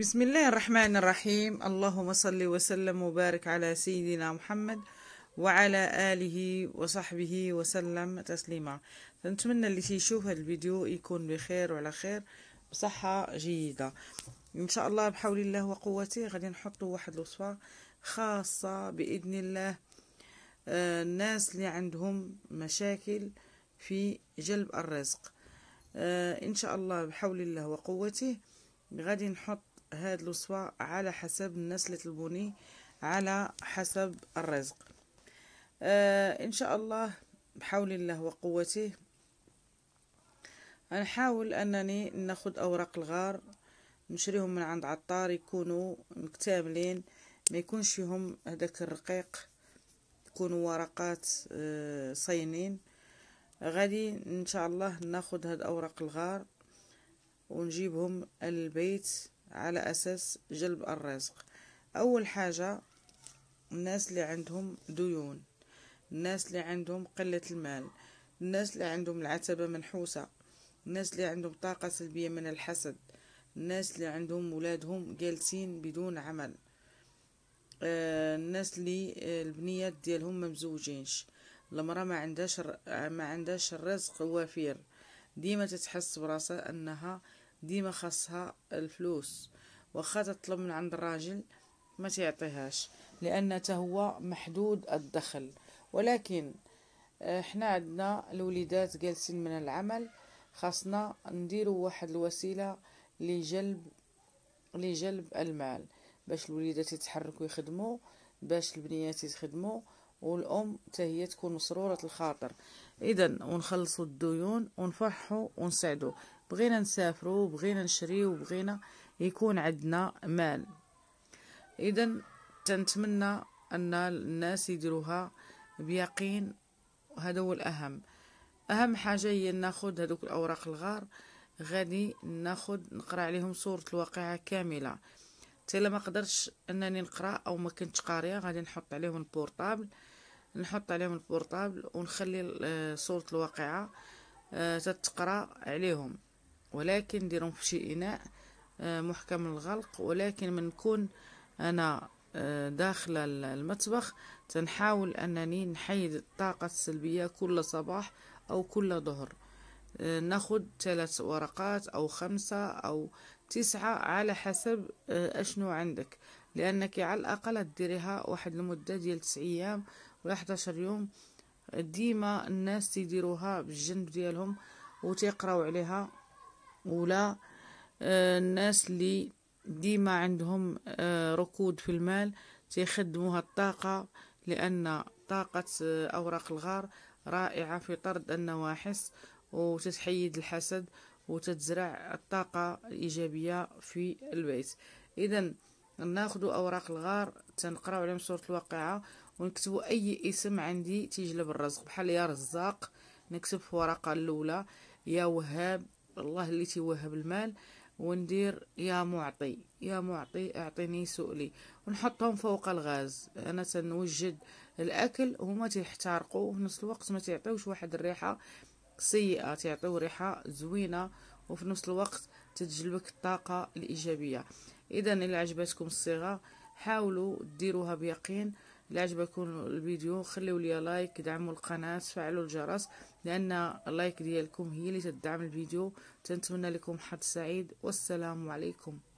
بسم الله الرحمن الرحيم اللهم صل وسلم وبارك على سيدنا محمد وعلى آله وصحبه وسلم تسليما نتمنى اللي تيشوف هذا الفيديو يكون بخير وعلى خير بصحة جيدة إن شاء الله بحول الله وقوته غادي نحط واحد الوصفة خاصة بإذن الله الناس اللي عندهم مشاكل في جلب الرزق إن شاء الله بحول الله وقوته غادي نحط هاد الوصفة على حسب الناس اللي طلبوني على حسب الرزق آه ان شاء الله بحول الله وقوته نحاول انني ناخد اوراق الغار نشريهم من عند عطار يكونوا مكتاملين ما يكونش فيهم هذاك الرقيق يكونوا ورقات آه، صينين غادي ان شاء الله ناخد هاد اوراق الغار ونجيبهم البيت على أساس جلب الرزق أول حاجة الناس اللي عندهم ديون الناس اللي عندهم قلة المال الناس اللي عندهم العتبة منحوسة الناس اللي عندهم طاقة سلبية من الحسد الناس اللي عندهم ولادهم جالسين بدون عمل آه الناس اللي آه، البنيات ديالهم ممزوجينش المرأة ما عندهاش ما عندهاش الرزق وافير ديما تتحس براسها انها ديما خاصها الفلوس واخا تطلب من عند الراجل ما تيعطيهاش لان هو محدود الدخل ولكن احنا آه، عندنا الوليدات جالسين من العمل خاصنا نديروا واحد الوسيله لجلب لجلب المال باش الوليدات يتحركوا يخدموا باش البنيات يخدموا والام حتى هي تكون مسروره الخاطر اذا ونخلصوا الديون ونفرحوا ونسعدوا بغينا نسافروا بغينا نشريو بغينا يكون عندنا مال اذا تنتمنى ان الناس يديروها بيقين وهذا هو الاهم اهم حاجه هي ناخذ هذوك الاوراق الغار غادي ناخذ نقرا عليهم صوره الواقعه كامله حتى ما قدرتش انني نقرا او ما كنتش قاريه غادي نحط عليهم البورطابل نحط عليهم البورطابل ونخلي آه، صوره الواقعه آه، تتقرا عليهم ولكن نديرهم في شي اناء آه، محكم الغلق ولكن من نكون انا آه، داخل المطبخ تنحاول انني نحيد الطاقة السلبية كل صباح او كل ظهر آه، ناخد ثلاث ورقات او خمسة او تسعة على حسب اشنو عندك لانك على الاقل ديريها واحد المدة ديال تسع ايام ولا 11 يوم ديما الناس تيديروها بالجنب ديالهم وتيقراو عليها ولا آه، الناس اللي ديما عندهم آه، ركود في المال تيخدموها الطاقة لأن طاقة آه، أوراق الغار رائعة في طرد النواحس وتتحيد الحسد وتتزرع الطاقة الإيجابية في البيت إذا ناخذ أوراق الغار تنقراو عليهم سورة الواقعة ونكتبو أي اسم عندي تيجلب الرزق بحال يا رزاق نكتب في ورقة الأولى يا وهاب الله اللي تيوهب المال وندير يا معطي يا معطي اعطيني سؤلي ونحطهم فوق الغاز انا تنوجد الاكل وهما تيحترقوا وفي نفس الوقت ما تيعطيوش واحد الريحه سيئه تيعطيو ريحه زوينه وفي نفس الوقت تتجلبك الطاقه الايجابيه اذا الى عجبتكم الصيغه حاولوا ديروها بيقين إذا عجبكم الفيديو خليوا لي لايك دعموا القناة فعلوا الجرس لأن اللايك ديالكم هي اللي تدعم الفيديو تنتمنى لكم حد سعيد والسلام عليكم